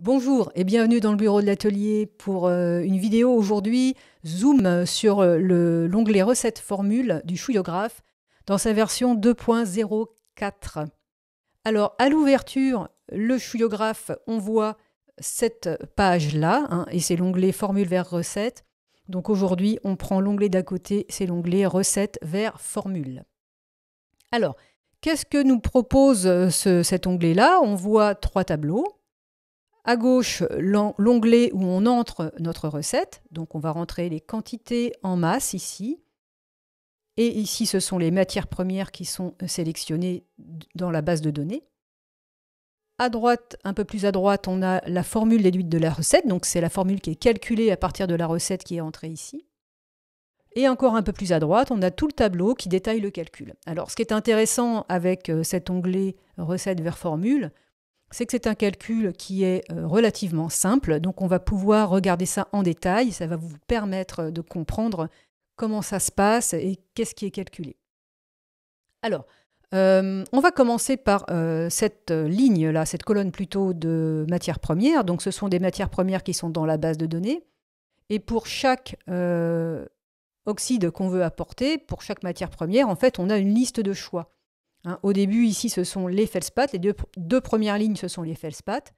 Bonjour et bienvenue dans le bureau de l'atelier pour euh, une vidéo aujourd'hui zoom sur euh, l'onglet recette formule du chouillographe dans sa version 2.04. Alors à l'ouverture, le chouillographe, on voit cette page-là hein, et c'est l'onglet formule vers recette Donc aujourd'hui, on prend l'onglet d'à côté, c'est l'onglet recette vers formule. Alors, qu'est-ce que nous propose euh, cet onglet-là On voit trois tableaux à gauche, l'onglet où on entre notre recette. Donc on va rentrer les quantités en masse ici. Et ici, ce sont les matières premières qui sont euh, sélectionnées dans la base de données. À droite, un peu plus à droite, on a la formule déduite de la recette. Donc c'est la formule qui est calculée à partir de la recette qui est entrée ici. Et encore un peu plus à droite, on a tout le tableau qui détaille le calcul. Alors ce qui est intéressant avec euh, cet onglet recette vers formule, c'est que c'est un calcul qui est euh, relativement simple, donc on va pouvoir regarder ça en détail, ça va vous permettre euh, de comprendre comment ça se passe et qu'est-ce qui est calculé. Alors, euh, on va commencer par cette ligne-là, cette colonne plutôt de matières premières. Donc ce sont des matières premières qui sont dans la base de données. Et pour chaque oxyde qu'on veut apporter, pour chaque matière première, en fait, on a une liste de choix. Hein, au début, ici, ce sont les feldspaths. Les deux, premières lignes, ce sont les feldspaths.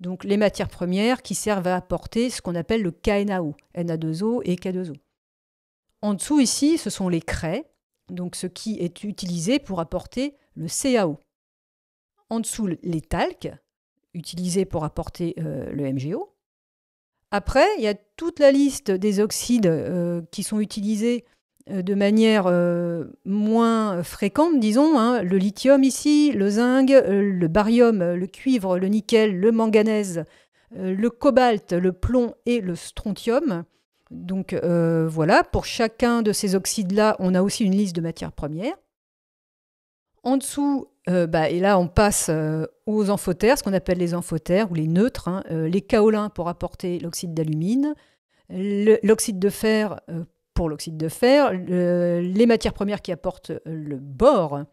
Donc les matières premières qui servent à apporter ce qu'on appelle le KNAO, Na2O et K2O. En dessous, ici, ce sont les craies, donc ce qui est utilisé pour apporter le CAO. En dessous, les talques, utilisés pour apporter euh, le MgO. Après, il y a toute la liste des oxydes euh, qui sont utilisés euh, de manière euh, moins fréquente, disons, hein, le lithium ici, le zinc, euh, le barium, le cuivre, le nickel, le manganèse, le cobalt, le plomb et le strontium. Donc voilà, pour chacun de ces oxydes-là, on a aussi une liste de matières premières. En dessous, bah, et là on passe aux amphotères, ce qu'on appelle les amphotères ou les neutres, hein, les kaolins pour apporter l'oxyde d'alumine, l'oxyde de fer pour l'oxyde de fer, les matières premières qui apportent le bore,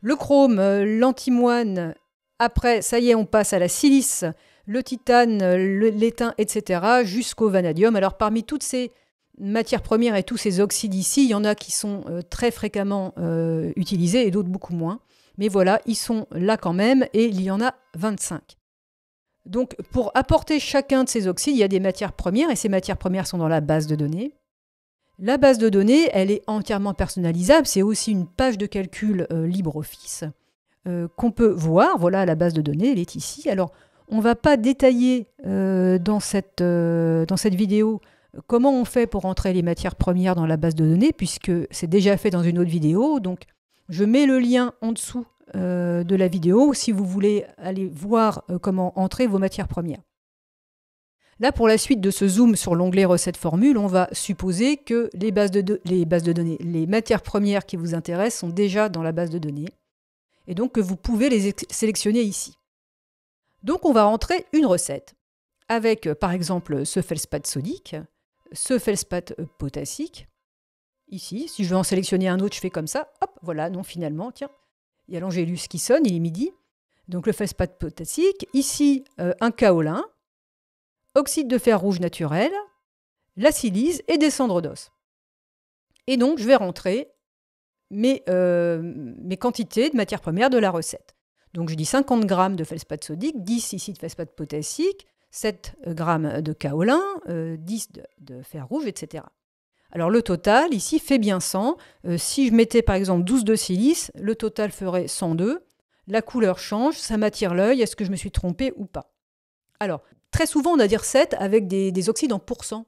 le chrome, euh, l'antimoine, après, ça y est, on passe à la silice, le titane, l'étain, etc., jusqu'au vanadium. Alors parmi toutes ces matières premières et tous ces oxydes ici, il y en a qui sont euh, très fréquemment euh, utilisés et d'autres beaucoup moins. Mais voilà, ils sont là quand même et il y en a 25. Donc pour apporter chacun de ces oxydes, il y a des matières premières et ces matières premières sont dans la base de données. La base de données, elle est entièrement personnalisable. C'est aussi une page de calcul euh, LibreOffice euh, qu'on peut voir. Voilà, la base de données, elle est ici. Alors, on ne va pas détailler euh, dans, cette, dans cette vidéo comment on fait pour entrer les matières premières dans la base de données, puisque c'est déjà fait dans une autre vidéo. Donc, je mets le lien en dessous de la vidéo si vous voulez aller voir comment entrer vos matières premières. Là, pour la suite de ce zoom sur l'onglet recettes formule, on va supposer que les bases, de données, les matières premières qui vous intéressent sont déjà dans la base de données, et donc que vous pouvez les sélectionner ici. Donc on va rentrer une recette, avec par exemple ce feldspath sodique, ce feldspath euh, potassique, ici, si je veux en sélectionner un autre, je fais comme ça, hop, voilà, non finalement, tiens, il y a l'angélus qui sonne, il est midi, donc le feldspath potassique, ici euh, un kaolin, oxyde de fer rouge naturel, la silice et des cendres d'os. Et donc, je vais rentrer mes, euh, quantités de matières premières de la recette. Donc, je dis 50 g de feldspath sodique, 10 ici de feldspath potassique, 7 g de kaolin, 10 euh, de, fer rouge, etc. Alors, le total ici fait bien 100. Euh, si je mettais par exemple 12 de silice, le total ferait 102. La couleur change, ça m'attire l'œil, est-ce que je me suis trompé ou pas Alors, Très souvent, on a des recettes avec des, oxydes en pourcent.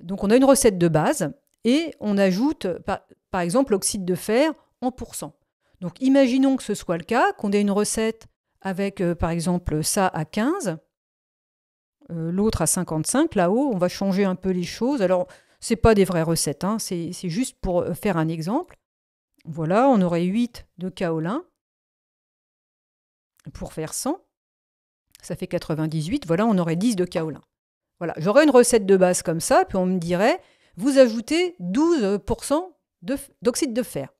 Donc on a une recette de base et on ajoute par, exemple l'oxyde de fer en pourcent. Donc imaginons que ce soit le cas, qu'on ait une recette avec euh, par exemple ça à 15, euh, l'autre à 55, là-haut, on va changer un peu les choses. Alors ce n'est pas des vraies recettes, hein, c'est juste pour euh, faire un exemple. Voilà, on aurait 8 de kaolin pour faire 100 ça fait 98, voilà, on aurait 10 de kaolin. Voilà, j'aurais une recette de base comme ça, puis on me dirait, vous ajoutez 12% d'oxyde de, fer.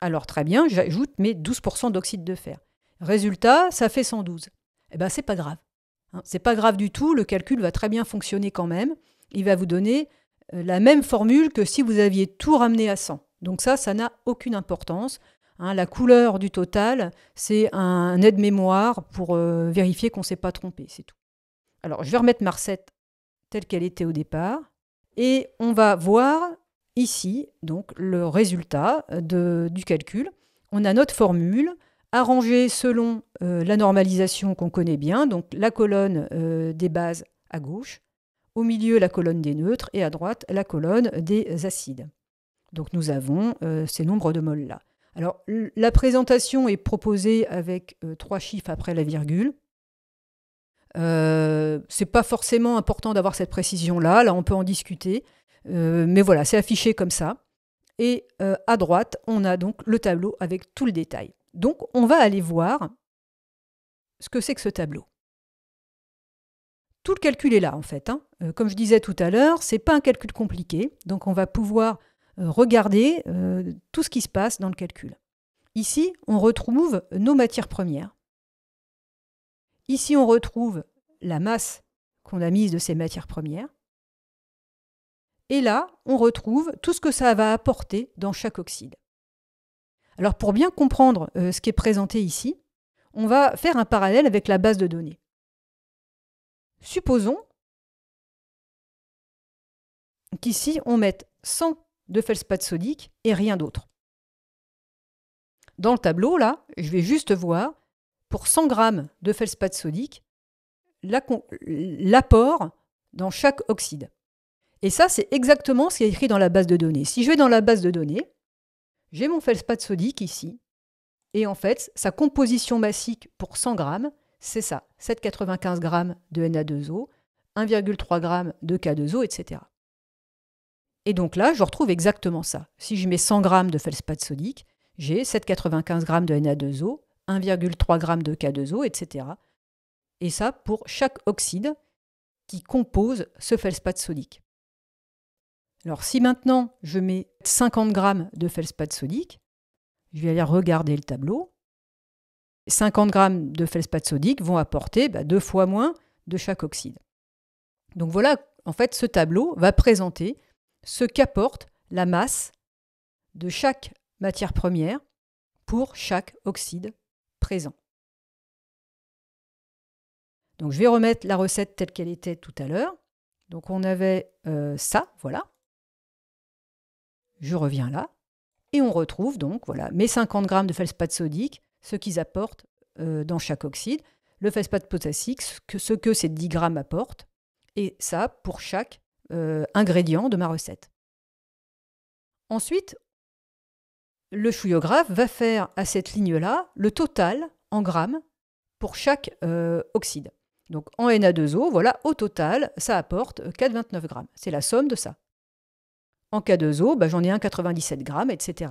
Alors très bien, j'ajoute mes 12% d'oxyde de fer. Résultat, ça fait 112. Eh bien, c'est pas grave. Hein. c'est pas grave du tout, le calcul va très bien fonctionner quand même. Il va vous donner euh, la même formule que si vous aviez tout ramené à 100. Donc ça, ça n'a aucune importance. Hein, la couleur du total, c'est un aide-mémoire pour euh, vérifier qu'on ne s'est pas trompé, c'est tout. Alors, je vais remettre ma recette telle qu'elle était au départ. Et on va voir ici donc le résultat euh, du calcul. On a notre formule arrangée selon euh, la normalisation qu'on connaît bien, donc la colonne des bases à gauche, au milieu la colonne des neutres et à droite la colonne des acides. Donc nous avons ces nombres de molles là. Alors, la présentation est proposée avec euh, trois chiffres après la virgule. Ce euh, c'est pas forcément important d'avoir cette précision-là, là on peut en discuter, euh, mais voilà, c'est affiché comme ça. Et à droite, on a donc le tableau avec tout le détail. Donc, on va aller voir ce que c'est que ce tableau. Tout le calcul est là, en fait. Hein. comme je disais tout à l'heure, c'est pas un calcul compliqué, donc on va pouvoir euh, regardez euh, tout ce qui se passe dans le calcul. Ici, on retrouve nos matières premières. Ici, on retrouve la masse qu'on a mise de ces matières premières. Et là, on retrouve tout ce que ça va apporter dans chaque oxyde. Alors pour bien comprendre euh, ce qui est présenté ici, on va faire un parallèle avec la base de données. Supposons qu'ici, on mette 100 de feldspath sodique et rien d'autre. Dans le tableau, là, je vais juste voir pour 100 g de feldspath sodique l'apport dans chaque oxyde. Et ça, c'est exactement ce qui est écrit dans la base de données. Si je vais dans la base de données, j'ai mon feldspath sodique ici, et en fait, sa composition massique pour 100 g, c'est ça, 7,95 g de Na2O, 1,3 g de K2O, etc. Et donc là, je retrouve exactement ça. Si je mets 100 g de felspat sodique, j'ai 7,95 g de Na2O, 1,3 g de K2O, etc. Et ça pour chaque oxyde qui compose ce feldspath sodique. Alors si maintenant je mets 50 g de feldspath sodique, je vais aller regarder le tableau. 50 g de felspat sodique vont apporter bah, deux fois moins de chaque oxyde. Donc voilà, en fait, ce tableau va présenter ce qu'apporte la masse de chaque matière première pour chaque oxyde présent. Donc je vais remettre la recette telle qu'elle était tout à l'heure. Donc on avait euh, ça, voilà. Je reviens là. Et on retrouve donc voilà, mes 50 grammes de feldspath sodique, ce qu'ils apportent euh, dans chaque oxyde, le feldspath potassique, ce que, ces 10 grammes apportent, et ça pour chaque euh, ingrédients de ma recette. Ensuite, le chouillographe va faire à cette ligne-là le total en grammes pour chaque euh, oxyde. Donc en Na2O, voilà, au total, ça apporte 4,29 grammes. C'est la somme de ça. En K2O, bah, j'en ai 1,97 grammes, etc.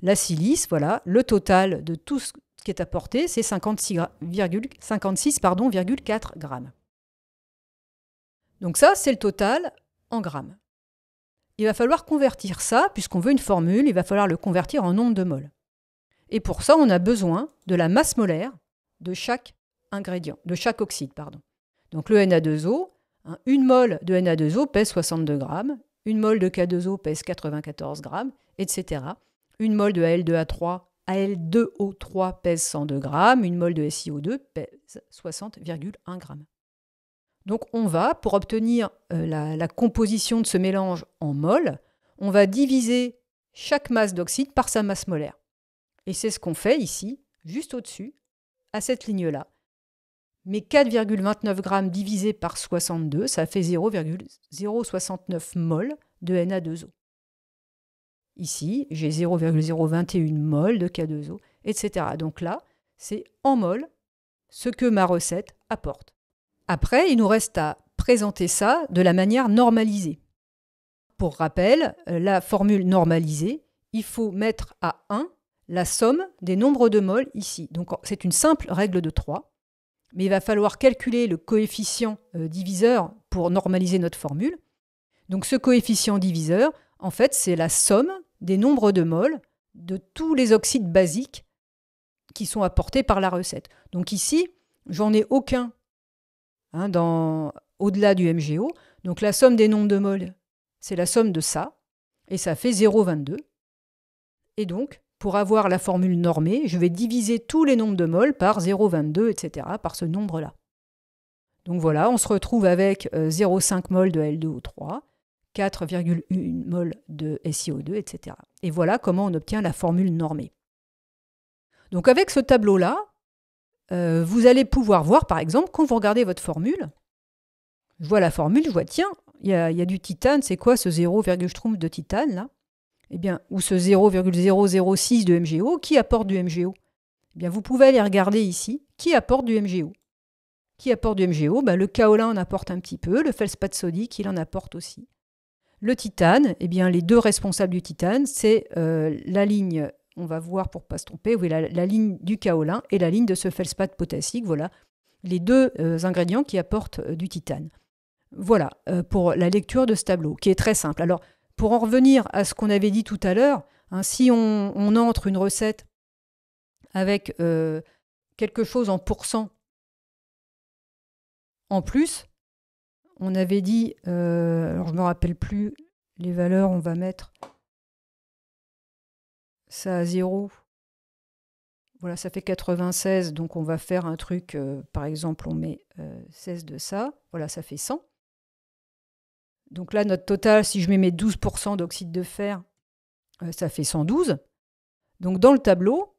La silice, voilà, le total de tout ce qui est apporté, c'est 56,4 grammes. Donc ça, c'est le total en grammes. Il va falloir convertir ça, puisqu'on veut une formule, il va falloir le convertir en nombre de moles. Et pour ça, on a besoin de la masse molaire de chaque ingrédient, de chaque oxyde, pardon. Donc le Na2O, hein, une mole de Na2O pèse 62 grammes, une mole de K2O pèse 94 grammes, etc. Une mole de Al2A3, Al2O3 pèse 102 grammes, une mole de SiO2 pèse 60,1 g. Donc on va, pour obtenir euh, la, composition de ce mélange en mol, on va diviser chaque masse d'oxyde par sa masse molaire. Et c'est ce qu'on fait ici, juste au-dessus, à cette ligne-là. Mais 4,29 g divisé par 62, ça fait 0,069 mol de Na2O. Ici, j'ai 0,021 mol de K2O, etc. Donc là, c'est en mol ce que ma recette apporte. Après, il nous reste à présenter ça de la manière normalisée. Pour rappel, euh, la formule normalisée, il faut mettre à 1 la somme des nombres de moles ici. Donc c'est une simple règle de 3, mais il va falloir calculer le coefficient euh, diviseur pour normaliser notre formule. Donc ce coefficient diviseur, en fait, c'est la somme des nombres de moles de tous les oxydes basiques qui sont apportés par la recette. Donc ici, j'en ai aucun Hein, au-delà du MGO. Donc la somme des nombres de mol, c'est la somme de ça, et ça fait 0,22. Et donc, pour avoir la formule normée, je vais diviser tous les nombres de mol par 0,22, etc., par ce nombre-là. Donc voilà, on se retrouve avec 0,5 euh, mol de L2O3, 4,1 mol de SiO2, etc. Et voilà comment on obtient la formule normée. Donc avec ce tableau-là, euh, vous allez pouvoir voir, par exemple, quand vous regardez votre formule, je vois la formule, je vois, tiens, il y, a, du titane, c'est quoi ce Strumpf de titane, là eh bien, Ou ce 0,006 de MGO, qui apporte du MGO eh bien, Vous pouvez aller regarder ici, qui apporte du MGO Qui apporte du MGO ben, bah, Le kaolin en apporte un petit peu, le feldspath sodique, il en apporte aussi. Le titane, eh bien, les deux responsables du titane, c'est euh, la ligne on va voir pour pas se tromper, la, la ligne du kaolin et la ligne de ce feldspath potassique. Voilà les deux euh, ingrédients qui apportent euh, du titane. Voilà euh, pour la lecture de ce tableau, qui est très simple. Alors, pour en revenir à ce qu'on avait dit tout à l'heure, hein, si on, on, entre une recette avec quelque chose en pourcent en plus, on avait dit, alors je ne me rappelle plus les valeurs, on va mettre ça à 0, Voilà, ça fait 96, donc on va faire un truc, euh, par exemple, on met 16 euh, de ça, voilà, ça fait 100. Donc là, notre total, si je mets mes 12% d'oxyde de fer, euh, ça fait 112. Donc dans le tableau,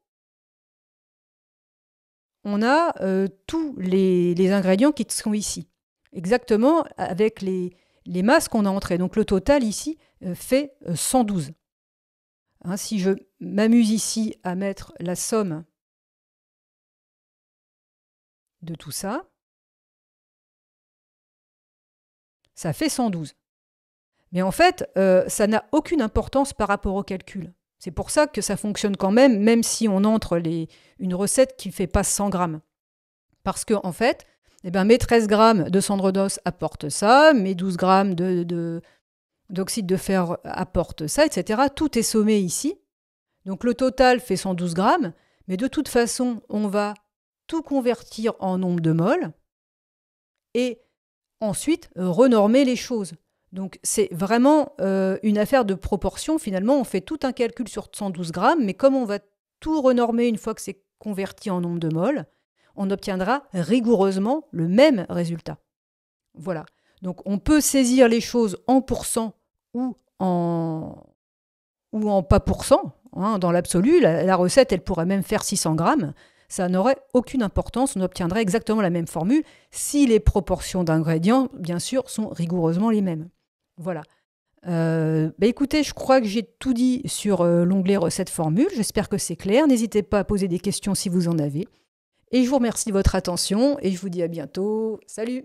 on a tous les, ingrédients qui sont ici, exactement avec les, les masses qu'on a entrées. Donc le total ici fait 112. Hein, si je m'amuse ici à mettre la somme de tout ça, ça fait 112. Mais en fait, euh, ça n'a aucune importance par rapport au calcul. C'est pour ça que ça fonctionne quand même, même si on entre une recette qui ne fait pas 100 grammes. Parce que, en fait, eh ben, mes 13 grammes de cendre d'os apportent ça, mes 12 grammes de, de, d'oxyde de fer apporte ça, etc. Tout est sommé ici. Donc le total fait 112 grammes, mais de toute façon, on va tout convertir en nombre de moles et ensuite renormer les choses. Donc c'est vraiment euh, une affaire de proportion. Finalement, on fait tout un calcul sur 112 grammes, mais comme on va tout renormer une fois que c'est converti en nombre de moles, on obtiendra rigoureusement le même résultat. Voilà. Donc on peut saisir les choses en pourcent ou en, ou en pas pour cent. Hein, dans l'absolu, la, recette, elle pourrait même faire 600 grammes. Ça n'aurait aucune importance, on obtiendrait exactement la même formule si les proportions d'ingrédients, bien sûr, sont rigoureusement les mêmes. Voilà. Euh, bah écoutez, je crois que j'ai tout dit sur euh, l'onglet recette formule. J'espère que c'est clair. N'hésitez pas à poser des questions si vous en avez. Et je vous remercie de votre attention et je vous dis à bientôt. Salut